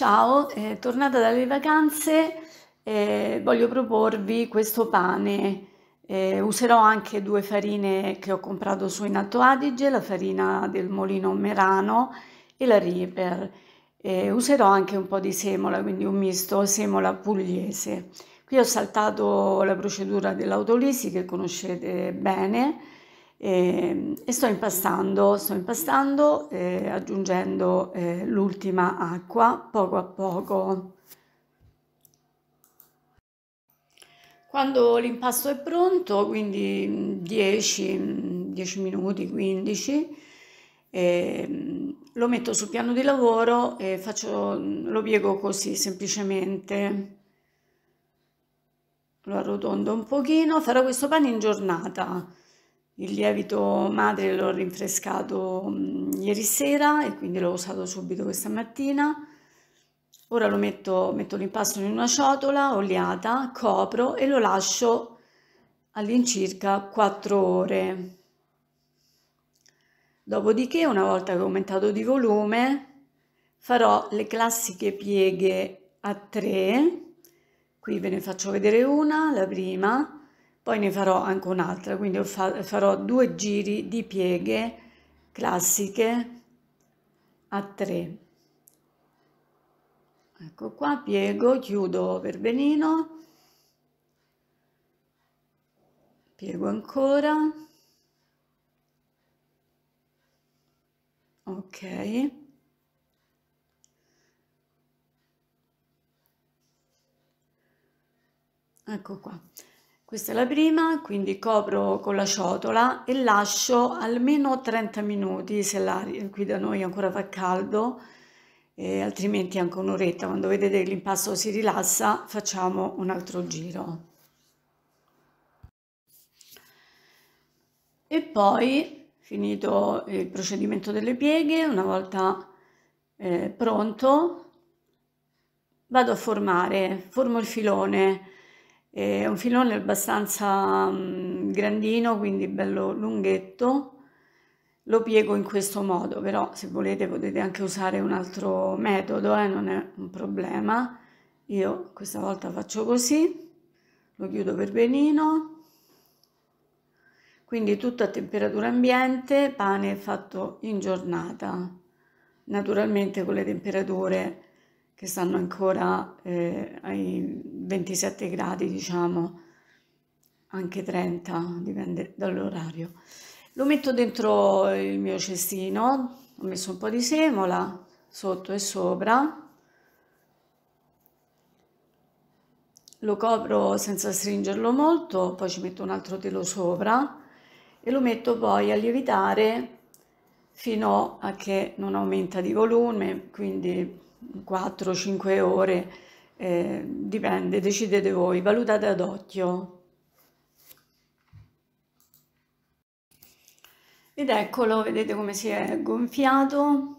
Ciao, eh, tornata dalle vacanze, eh, voglio proporvi questo pane. Eh, userò anche due farine che ho comprato su in Alto Adige, la farina del Molino Merano e la Reaper. Eh, userò anche un po' di semola, quindi un misto semola pugliese. Qui ho saltato la procedura dell'autolisi che conoscete bene e, ehm, e sto impastando, sto impastando eh, aggiungendo eh, l'ultima acqua poco a poco. Quando l'impasto è pronto, quindi 10, mm, 10 mm, minuti, 15, eh, lo metto sul piano di lavoro e faccio, mm, lo piego così semplicemente. Lo arrotondo un pochino, farò questo pane in giornata. Il lievito madre l'ho rinfrescato ieri sera e quindi l'ho usato subito questa mattina. Ora lo metto, metto l'impasto in una ciotola oliata, copro e lo lascio all'incirca 4 ore. Dopodiché, una volta che ho aumentato di volume, farò le classiche pieghe a 3. Qui ve ne faccio vedere una, la prima, poi ne farò anche un'altra, quindi farò due giri di pieghe classiche a 3. Ecco qua, piego, chiudo per benino piego ancora, ok, ecco qua. Questa è la prima, quindi copro con la ciotola e lascio almeno 30 minuti, se la, qui da noi ancora fa caldo, eh, altrimenti anche un'oretta. Quando vedete che l'impasto si rilassa facciamo un altro giro. E poi, finito il procedimento delle pieghe, una volta eh, pronto, vado a formare, formo il filone è un filone abbastanza mhmm, grandino, quindi bello lunghetto. Lo piego in questo modo, però se volete potete anche usare un altro metodo, eh, non è un problema. Io questa volta faccio così, lo chiudo per benino. Quindi tutto a temperatura ambiente, pane fatto in giornata. Naturalmente con le temperature che stanno ancora eh, ai 27 gradi, diciamo, anche 30, dipende dall'orario. Lo metto dentro il mio cestino, ho messo un po' di semola sotto e sopra, lo copro senza stringerlo molto, poi ci metto un altro telo sopra e lo metto poi a lievitare fino a che non aumenta di volume, quindi 4-5 ore, eh, dipende, decidete voi, valutate ad occhio. Ed eccolo, vedete come si è gonfiato,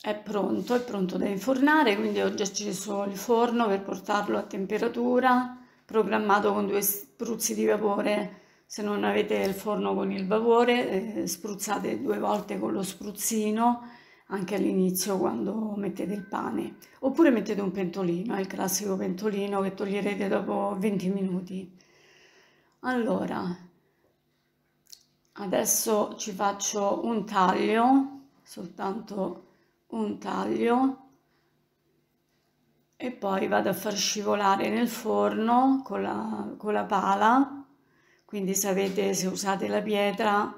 è pronto, è pronto da infornare, quindi ho già acceso il forno per portarlo a temperatura, programmato con due spruzzi di vapore. Se non avete il forno con il vapore, eh, spruzzate due volte con lo spruzzino anche all'inizio quando mettete il pane oppure mettete un pentolino, il classico pentolino che toglierete dopo 20 minuti. Allora, adesso ci faccio un taglio, soltanto un taglio e poi vado a far scivolare nel forno con la, con la pala quindi sapete se usate la pietra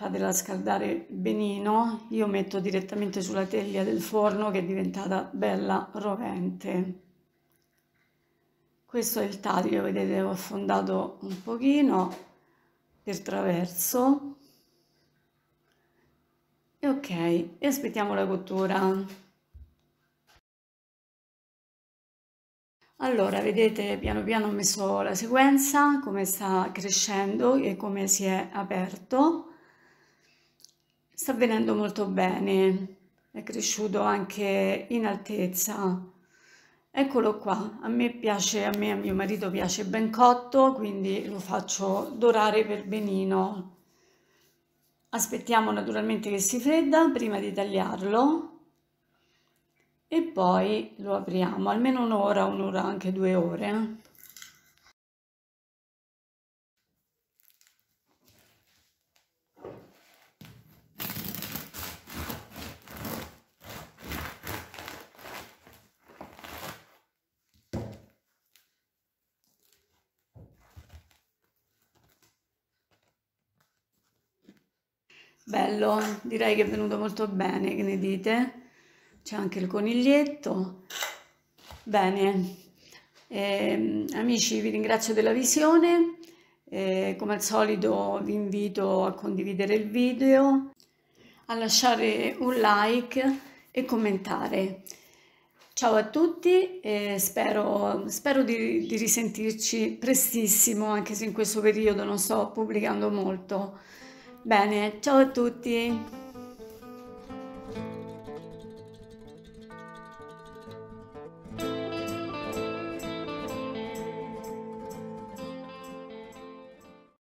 fatela scaldare benino, io metto direttamente sulla teglia del forno che è diventata bella rovente. Questo è il taglio, vedete ho affondato un pochino per traverso. E ok, e aspettiamo la cottura. Allora, vedete, piano piano ho messo la sequenza, come sta crescendo e come si è aperto sta venendo molto bene, è cresciuto anche in altezza. Eccolo qua, a me piace, a me a mio marito piace ben cotto, quindi lo faccio dorare per benino. Aspettiamo naturalmente che si fredda prima di tagliarlo e poi lo apriamo almeno un'ora, un'ora anche due ore. bello direi che è venuto molto bene che ne dite c'è anche il coniglietto bene eh, amici vi ringrazio della visione eh, come al solito vi invito a condividere il video a lasciare un like e commentare Ciao a tutti e spero, spero di, di, risentirci prestissimo, anche se in questo periodo non sto pubblicando molto. Bene, ciao a tutti!